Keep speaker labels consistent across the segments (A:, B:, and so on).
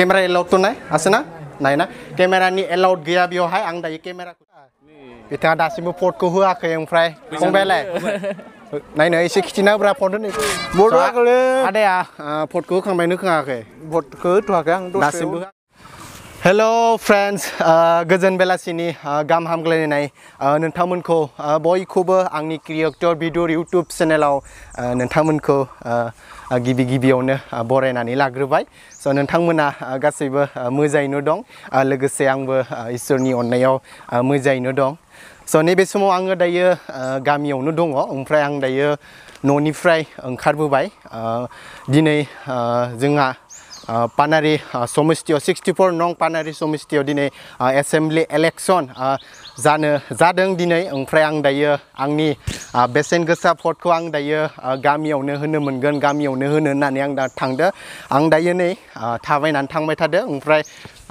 A: Camera allowed तो नहीं आसे ना नहीं ना कैमरा नहीं अलाउड गया भी हो है अंग दाई कैमरा इतना दासी में फोट को हुआ के यंग फ्राई कौन बैल है नहीं नहीं इसे किचन अपना फोन नहीं बोल रहा कल आधे आ फोट को कहाँ मैंने कहाँ के फोट को तो आ गया दासी में हेलो फ्रेंड्स गजन बेला सिनी गाम हम गले नहीं नंथामुन को बॉय कोबर अंगनी क्रिएटर वीडियो यूट्यूब चैनल आओ नंथामुन को गिबि गिबियावनो बरायनानै लाग्रोबाय स' नोंथांमोना गासैबो मोजाङैनो दं लोगोसे आंबो इसोरनि अननायाव मोजाङैनो दं स' नैबे समाव आङो दायो गामियावनो दङ ओमफ्राय आं दायो न'निफ्राय ओंखारबोबाय दिनै जोंहा पानारि समस्तियाव सिक्सटि फर नं पानारि समस्तियाव दिनै एसेम्ब्लि एलेक्सन जानो जादों दिनै ओमफ्राय आं दायो आंनि बेसेन गोसा भटखौ आं दायो गामियावनो होनो मोनगोन गामियावनो होनो होननानै आं दा थांदो आं दायो नै थाबायनानै थांबाय थादो ओमफ्राय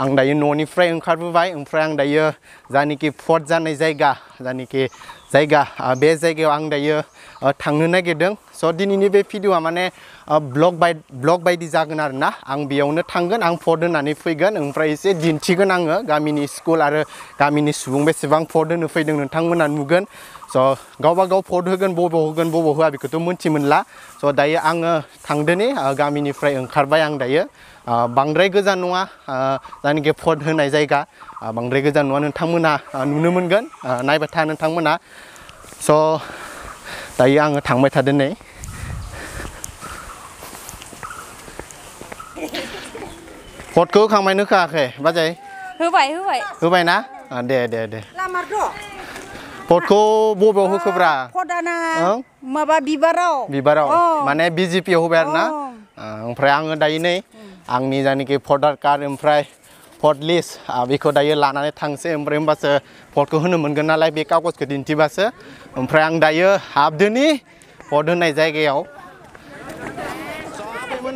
A: आं दायो न'निफ्राय ओंखारबोबाय ओमफ्राय आं दायो जानिखि भट जानाय जायगा जानिखि जायगा बे जायगायाव आं दायो थांनो नागिरदों स' दिनैनि बे भिडिअ'आ माने ब्लग बाय ब्लग बायदि जागोन आरो ना आं बेयावनो थांगोन आं भट होनानै फैगोन ओमफ्राय एसे दिन्थिगोन आङो गामिनि स्कुल आरो गामिनि सुबुं बेसेबां भट होनो फैदों नोंथांमोना नुगोन स' गावबा गाव भट होगोन बबाव होगोन बबाव होआ बेखौथ' मोन्थि मोनला स' दायो आङो थांदोनि गामिनिफ्राय ओंखारबाय आं दायो बांद्राय गोजान नङा जायनाखि भट होनाय जायगा बांद्राय गोजान नङा नोंथांमोना नुनो मोनगोन नायबाय था नोंथांमोना स' दायो आङो थांबाय थादों नै हरखोखांबायनो होखायाखै बाजै होबाय होबाय होबाय ना दे दे दे भटखौ बबेयाव होखोब्रा फदाना माबा बिबाराव बिबाराव माने बिजेपियाव होबाय आरो ना ओमफ्राय आङो दायो नै आंनि जानाखि भटार कार्ड ओमफ्राय भट लिस्ट बेखौ दायो लानानै थांसै ओमफ्राय होमबासो भटखौ होनो मोनगोन नालाय बे कागजखौ दिन्थिबासो ओमफ्राय आं दायो हाबदोनि भट होनाय जायगायाव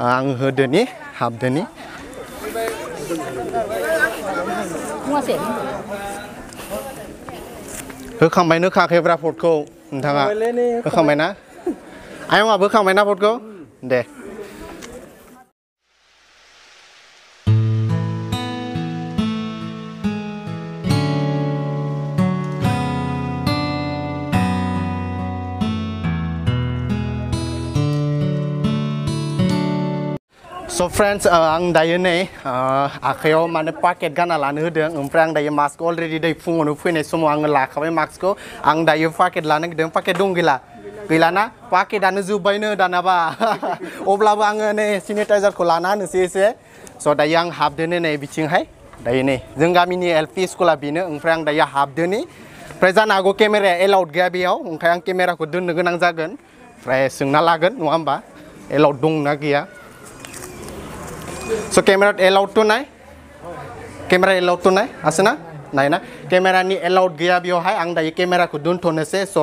A: आं होदोनि हाबदोनि होखांबायनो होखाखैब्रा फटखौ नोंथाङा होखांबायना आयंआबो होखांबायना फटखौ दे So friends, uh, ang dayo na eh. Uh, akayo gan ala nu dong. Umpre ang dayo mask already day phone nu phone semua ang la kawai mask ko. Ang dayo packet lana dong packet dong gila. Gila na packet dana zubai nu dana ba. Obla ba ang ne sanitizer ko lana nu se se. So dayo ang half dene ne biching hai. Dayo ne. Jeng gamini LP school abine umpre ang dayo half dene. Present aku kamera allowed gak biau. Umpre ang kamera ko dun nu ganang jagan. Pre sung nalagan nuamba. Allowed dong nagia. So ক্যামেরাত এলাউডটো নাই camera এলাউডটো নাই আছে না নাই না ক্যামেরাनि এলাউড गैया बेवहाय आं दायो क्यामेराखौ दोनथ'नोसै स'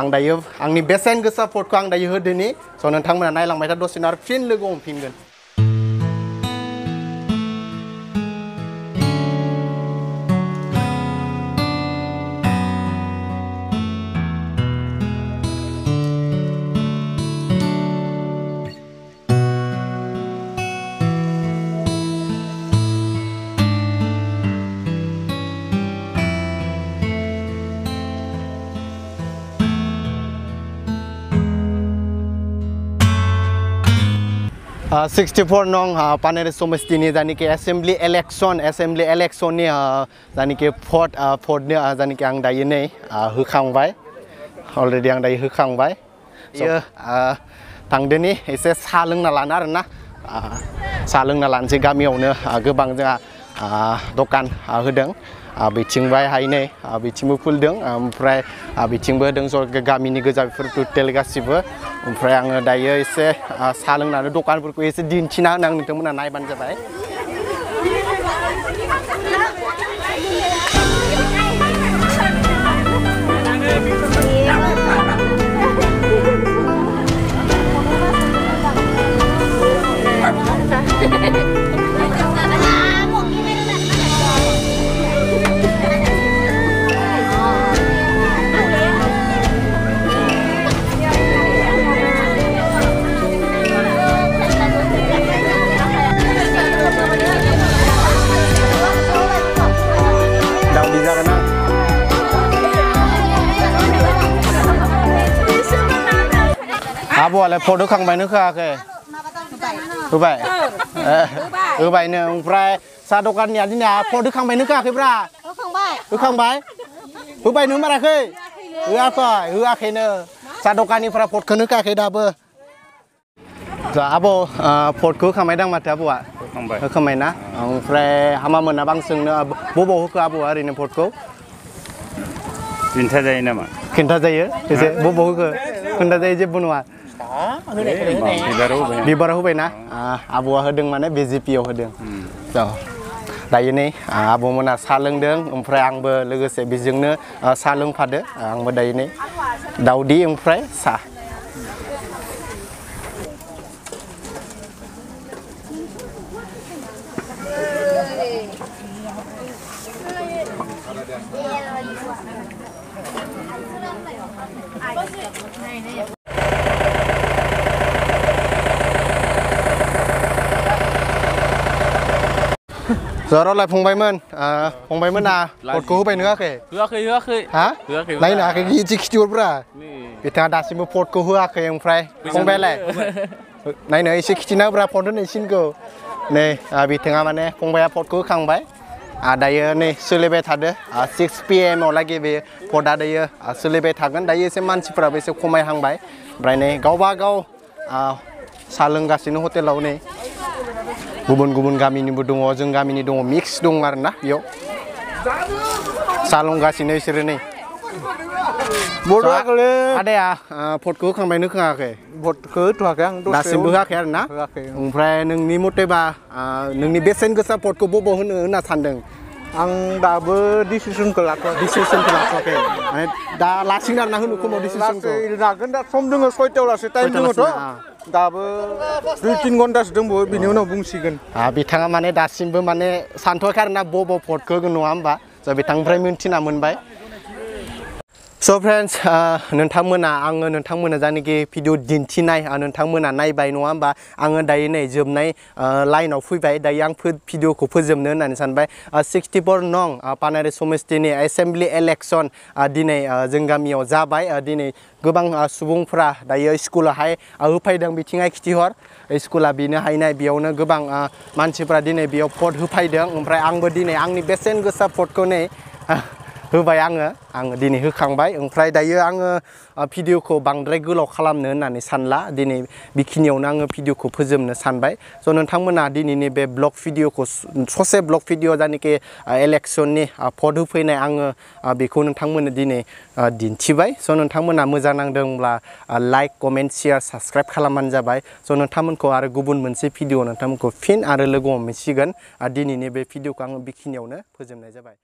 A: आं दायो आंनि बेसेन गोसा फटखौ आं दायो होदोनि स' नोंथांमोना नायलांबाय था फिन लोगो हमफिनगोन 64 নং পানের সমষ্টি নিয়ে জানিকে অ্যাসেম্বলি ইলেকশন অ্যাসেম্বলি ইলেকশন নিয়ে জানিকে ফট ফট নিয়ে জানিকে আং দাই নেই হুখাংবাই অলরেডি আং দাই হুখাংবাই থাংদিনি এসে সা লংনা লান আর না সা লংনা লানছে গামিয়াওনে গবাং জা দোকান হদং बिथिंबाय हायनै बिथिंबो फुल दं ओमफ्राय बिथिंबो दं गामिनि गोजाफोर टुटेल गासिबो ओमफ्राय आङो दायो एसे साहा लोंनानै दखानफोरखौ एसे दिन्थिना होनो आं नोंथांमोना नायबानो जाबाय Thank you. บัวเลยโพดุขังใบนึกข่าเคยรู้ไปรู้ไปเนี่ยปลไรซาดกันเนี่ยที่เนี่ยโพดุขังใบนึกข่าคือปลาดู้ขังใบดู้ขังใบดูใไปนึกมาอะไรเคยรู้อาก็รู้อเคเนอซาดกันนี่พระพดคันึกข่าเคยดาเบอร์จ้าอัวบโพดูข้ขังใบดังมาเถอะบัว होखांबाय ना ओमफ्राय हामा मोना ब ां स ि न न อ बबाव होखो आ ब ौน ओ ่ै न ो भ ट กौ खिन्था जायो नामा ख ि न ्ใा जायो एसे बबाव होखो ख ि न ्ท่าใจจ ज บุญว่า bibaru hubei na abu hodeng mana BJPO hodeng so दायो नै आब'मोना साहा लोंदों ओमफ्राय आंबो लोगोसे बेजोंनो साहा लोंफादो आंबो दायो नै दाउदै ओमफ्राय Saha Rồi phong bay mơn, à, phong bay mơn à, một cú bay nữa kì. Hứa kì, hứa kì. Hả? Hứa kì. Lấy nà cái gì chỉ chuột bra. Bị thằng đã xin một phốt cú hứa kì ông Frey. Phong bay lại. Này này xin chỉ nào bra phốt này xin cô. Này, à, bị thằng mà này phong bay phốt cú khăng bay. À đây này, xử lý bay thật đấy. À 6 p.m. ở lại cái về phốt đã đây. À xử lý bay thật gần đây sẽ mang chỉ bra bây sẽ không bay hăng bay. Bra này, gấu ba gấu. À, xa lưng gà xin hotel lâu này. गुबुन गुबुन गामिनिबो दङ जों गामिनि दङ मिक्स दं आरो ना बेयाव सालंगासिनो इसोरो नै आदाया भटखौ होखांबायनो होखाङाखै भटखौ होथ'वाखै आं दासिमबो होआखै आरो ना ओमफ्राय नोंनि मथेबा नोंनि बेसेन गोसा भटखौ बबाव होनो होनना सानदों आं दाबो डिसिसनखौ लाथ'वाखै डिसिसनखौ लाथ'वाखै माने दा लासिं आरो ना होनो खोमा डिसिसनखौ लागोन दा सम दङ सयथायाव लासै टाइम दङथ' दाबो दुइ तिन घन्टासो दंबावो बिनि उनाव बुंसिगोन बिथाङा माने दासिमबो माने सानथ'वाखै आरो ना बबाव भटखौ होगोन नङा होमबा जों बिथांनिफ्राय मिन्थिना मोनबाय So friends, नोंथांमोना आङो नोंथांमोना जायनाखि भिडिअ दिन्थिनाय नोंथांमोना नायबाय नङा होमबा आङो दायो नै जोबनाय लाइनाव फैबाय दायो आं भिडिअखौ फोजोबनो होननानै सानबाय सिक्सटि फर नं पानारि समस्तिनि एसेम्ब्लि इलेक्सन दिनै जों गामियाव जाबाय दिनै गोबां सुबुंफ्रा दायो स्कुलावहाय होफैदों बिथिङै खिथिहर स्कुला बेनो हायनाय बेयावनो गोबां मानसिफ्रा दिनै बेयाव भट होफैदों ओमफ्राय आंबो दिनै आंनि बेसेन गोसा भटखौ नै ฮือไปอังเออังดีนี่ฮือขังไปอังใครได้ยังเออพิดีโอคบังเรกุลคลมเนินนั่นในสันละดีนี่บิคินิโอนังเออพิดีโอคเพิ่มเนมันสันไปส่วนนั้นทั้งมันนั่นดีนี่เนี่ยเป็นบล็อกวิดีโอคชั่วเซบล็อกวิดีโอจานี่ก็เออเล็กชนนี่อ่พอดูไปในอังเออบิคุนนั้ทั้งมันนั่นดีนี่ดินชีไปส่วนนั้นทั้งมันนั่นมือจานังเดิมละอ่าไลค์คอมเมนต์แชร์สับสคริปต์ลำมันจะไปส่วนนั้นทั้งมันก็อาร์กุบุนมันเซฟวิดีโอนั้นทั้งมันก็ฟินอาไรเลโกมินชิ่กันดีนี่เนี่ยเป็นวิดีโอังบิคินิโอนี่ยเพื่อจะมนจะไป